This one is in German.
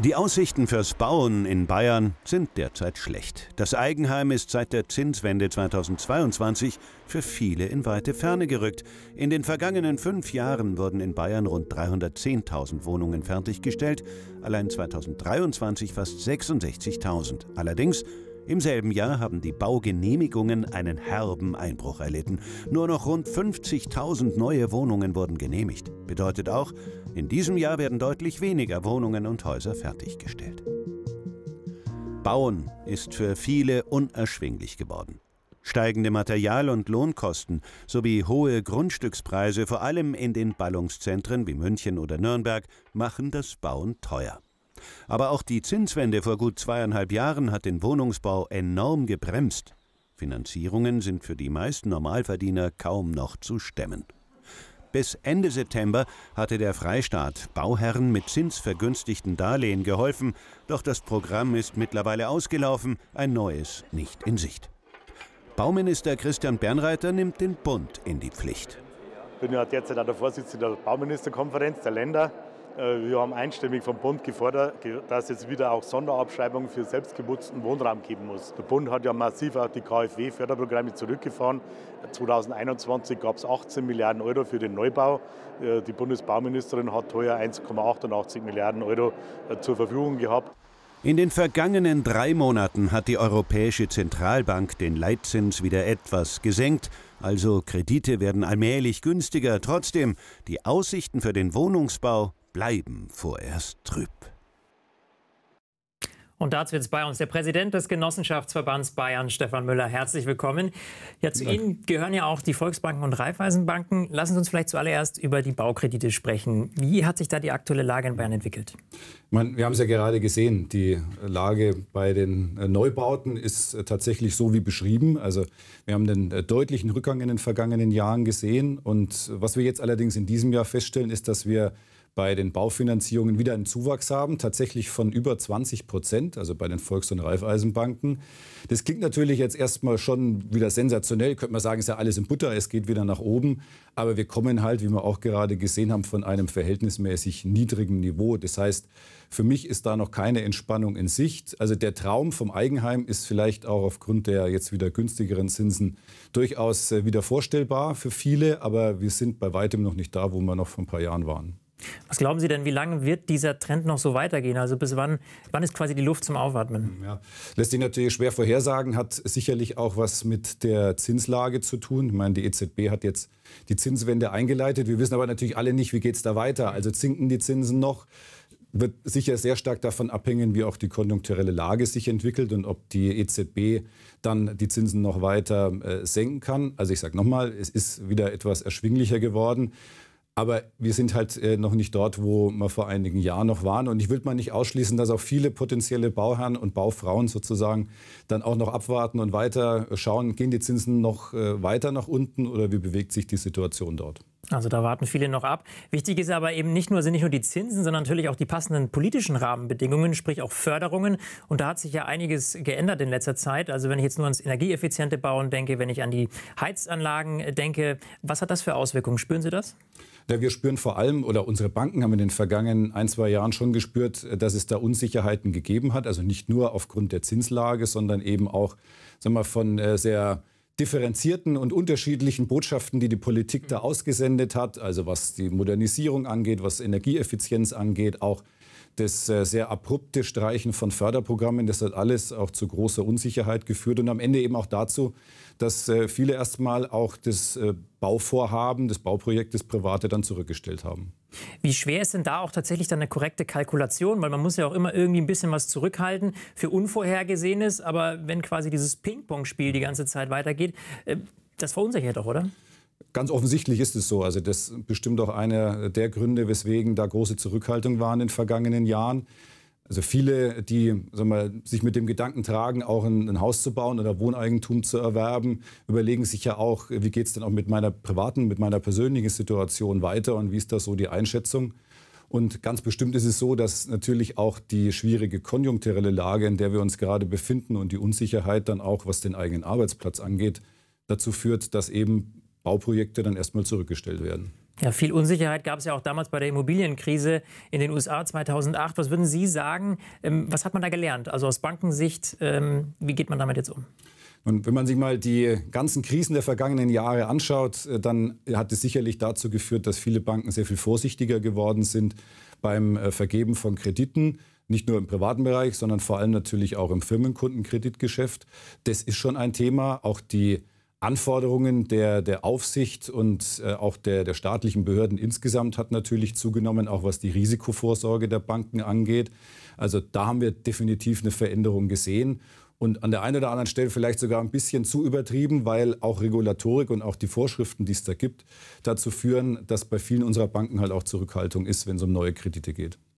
Die Aussichten fürs Bauen in Bayern sind derzeit schlecht. Das Eigenheim ist seit der Zinswende 2022 für viele in weite Ferne gerückt. In den vergangenen fünf Jahren wurden in Bayern rund 310.000 Wohnungen fertiggestellt, allein 2023 fast 66.000. Allerdings im selben Jahr haben die Baugenehmigungen einen herben Einbruch erlitten. Nur noch rund 50.000 neue Wohnungen wurden genehmigt. Bedeutet auch, in diesem Jahr werden deutlich weniger Wohnungen und Häuser fertiggestellt. Bauen ist für viele unerschwinglich geworden. Steigende Material- und Lohnkosten sowie hohe Grundstückspreise, vor allem in den Ballungszentren wie München oder Nürnberg, machen das Bauen teuer. Aber auch die Zinswende vor gut zweieinhalb Jahren hat den Wohnungsbau enorm gebremst. Finanzierungen sind für die meisten Normalverdiener kaum noch zu stemmen. Bis Ende September hatte der Freistaat Bauherren mit zinsvergünstigten Darlehen geholfen, doch das Programm ist mittlerweile ausgelaufen, ein neues nicht in Sicht. Bauminister Christian Bernreiter nimmt den Bund in die Pflicht. Ich bin ja jetzt der Vorsitzende der Bauministerkonferenz der Länder äh, wir haben einstimmig vom Bund gefordert, dass es wieder auch Sonderabschreibungen für selbstgeputzten Wohnraum geben muss. Der Bund hat ja massiv auch die KfW-Förderprogramme zurückgefahren. 2021 gab es 18 Milliarden Euro für den Neubau. Äh, die Bundesbauministerin hat heuer 1,88 Milliarden Euro äh, zur Verfügung gehabt. In den vergangenen drei Monaten hat die Europäische Zentralbank den Leitzins wieder etwas gesenkt, also Kredite werden allmählich günstiger. Trotzdem, die Aussichten für den Wohnungsbau bleiben vorerst trüb. Und dazu jetzt bei uns der Präsident des Genossenschaftsverbands Bayern, Stefan Müller. Herzlich willkommen. Ja, zu Danke. Ihnen gehören ja auch die Volksbanken und Raiffeisenbanken. Lassen Sie uns vielleicht zuallererst über die Baukredite sprechen. Wie hat sich da die aktuelle Lage in Bayern entwickelt? Man, wir haben es ja gerade gesehen. Die Lage bei den äh, Neubauten ist äh, tatsächlich so wie beschrieben. Also wir haben einen äh, deutlichen Rückgang in den vergangenen Jahren gesehen. Und was wir jetzt allerdings in diesem Jahr feststellen, ist, dass wir bei den Baufinanzierungen wieder einen Zuwachs haben, tatsächlich von über 20 Prozent, also bei den Volks- und Raiffeisenbanken. Das klingt natürlich jetzt erstmal schon wieder sensationell, könnte man sagen, ist ja alles in Butter, es geht wieder nach oben, aber wir kommen halt, wie wir auch gerade gesehen haben, von einem verhältnismäßig niedrigen Niveau. Das heißt, für mich ist da noch keine Entspannung in Sicht. Also der Traum vom Eigenheim ist vielleicht auch aufgrund der jetzt wieder günstigeren Zinsen durchaus äh, wieder vorstellbar für viele, aber wir sind bei weitem noch nicht da, wo wir noch vor ein paar Jahren waren. Was glauben Sie denn, wie lange wird dieser Trend noch so weitergehen? Also bis wann, wann ist quasi die Luft zum Aufatmen? Ja, lässt sich natürlich schwer vorhersagen, hat sicherlich auch was mit der Zinslage zu tun. Ich meine, die EZB hat jetzt die Zinswende eingeleitet. Wir wissen aber natürlich alle nicht, wie geht es da weiter. Also sinken die Zinsen noch? Wird sicher sehr stark davon abhängen, wie auch die konjunkturelle Lage sich entwickelt und ob die EZB dann die Zinsen noch weiter äh, senken kann. Also ich sage nochmal, es ist wieder etwas erschwinglicher geworden. Aber wir sind halt äh, noch nicht dort, wo wir vor einigen Jahren noch waren. Und ich will mal nicht ausschließen, dass auch viele potenzielle Bauherren und Baufrauen sozusagen dann auch noch abwarten und weiter schauen, gehen die Zinsen noch äh, weiter nach unten oder wie bewegt sich die Situation dort? Also da warten viele noch ab. Wichtig ist aber eben nicht nur, sind nicht nur die Zinsen, sondern natürlich auch die passenden politischen Rahmenbedingungen, sprich auch Förderungen. Und da hat sich ja einiges geändert in letzter Zeit. Also wenn ich jetzt nur ans energieeffiziente Bauen denke, wenn ich an die Heizanlagen äh, denke, was hat das für Auswirkungen? Spüren Sie das? Ja, wir spüren vor allem, oder unsere Banken haben in den vergangenen ein, zwei Jahren schon gespürt, äh, dass es da Unsicherheiten gegeben hat. Also nicht nur aufgrund der Zinslage, sondern eben auch sagen wir, von äh, sehr differenzierten und unterschiedlichen Botschaften, die die Politik da hm. ausgesendet hat, also was die Modernisierung angeht, was Energieeffizienz angeht, auch das äh, sehr abrupte Streichen von Förderprogrammen, das hat alles auch zu großer Unsicherheit geführt und am Ende eben auch dazu, dass äh, viele erstmal auch das äh, Bauvorhaben, das Bauprojekt, das Private dann zurückgestellt haben. Wie schwer ist denn da auch tatsächlich dann eine korrekte Kalkulation? Weil man muss ja auch immer irgendwie ein bisschen was zurückhalten für Unvorhergesehenes. Aber wenn quasi dieses Ping-Pong-Spiel die ganze Zeit weitergeht, das verunsichert doch, oder? Ganz offensichtlich ist es so. Also das ist bestimmt auch einer der Gründe, weswegen da große Zurückhaltung war in den vergangenen Jahren. Also viele, die mal, sich mit dem Gedanken tragen, auch ein, ein, Haus zu bauen oder Wohneigentum zu erwerben, überlegen sich ja auch, wie geht es denn auch mit meiner privaten, mit meiner persönlichen Situation weiter und wie ist da so die Einschätzung. Und ganz bestimmt ist es so, dass natürlich auch die schwierige konjunkturelle Lage, in der wir uns gerade befinden und die Unsicherheit dann auch, was den eigenen Arbeitsplatz angeht, dazu führt, dass eben Bauprojekte dann erstmal zurückgestellt werden. Ja, viel Unsicherheit gab es ja auch damals bei der Immobilienkrise in den USA 2008. Was würden Sie sagen, ähm, was hat man da gelernt? Also aus Bankensicht, ähm, wie geht man damit jetzt um? Und wenn man sich mal die ganzen Krisen der vergangenen Jahre anschaut, äh, dann hat es sicherlich dazu geführt, dass viele Banken sehr viel vorsichtiger geworden sind beim äh, Vergeben von Krediten. Nicht nur im privaten Bereich, sondern vor allem natürlich auch im Firmenkundenkreditgeschäft. Das ist schon ein Thema. Auch die Anforderungen der, der Aufsicht und äh, auch der, der staatlichen Behörden insgesamt hat natürlich zugenommen, auch was die Risikovorsorge der Banken angeht. Also da haben wir definitiv eine Veränderung gesehen und an der einen oder anderen Stelle vielleicht sogar ein bisschen zu übertrieben, weil auch Regulatorik und auch die Vorschriften, die es da gibt, dazu führen, dass bei vielen unserer Banken halt auch Zurückhaltung ist, wenn es um neue Kredite geht.